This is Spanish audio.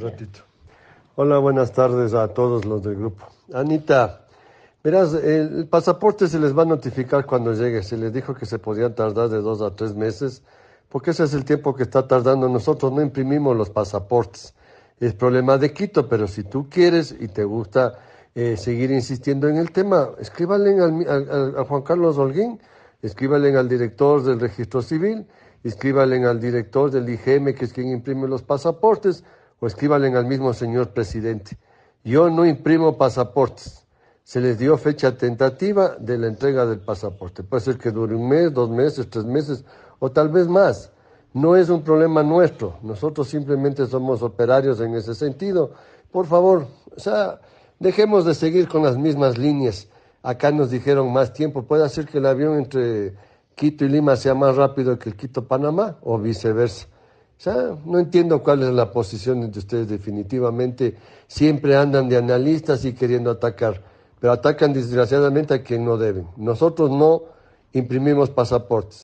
ratito. Hola, buenas tardes a todos los del grupo. Anita, verás, el pasaporte se les va a notificar cuando llegue. Se les dijo que se podían tardar de dos a tres meses, porque ese es el tiempo que está tardando. Nosotros no imprimimos los pasaportes. Es problema de Quito, pero si tú quieres y te gusta eh, seguir insistiendo en el tema, escríbanle al, al, a Juan Carlos Holguín, escríbanle al director del registro civil, escríbale al director del IGM, que es quien imprime los pasaportes, o escríbanle al mismo señor presidente. Yo no imprimo pasaportes. Se les dio fecha tentativa de la entrega del pasaporte. Puede ser que dure un mes, dos meses, tres meses o tal vez más. No es un problema nuestro. Nosotros simplemente somos operarios en ese sentido. Por favor, o sea, dejemos de seguir con las mismas líneas. Acá nos dijeron más tiempo. Puede ser que el avión entre Quito y Lima sea más rápido que el Quito-Panamá o viceversa no entiendo cuál es la posición de ustedes definitivamente. Siempre andan de analistas y queriendo atacar, pero atacan desgraciadamente a quien no deben. Nosotros no imprimimos pasaportes.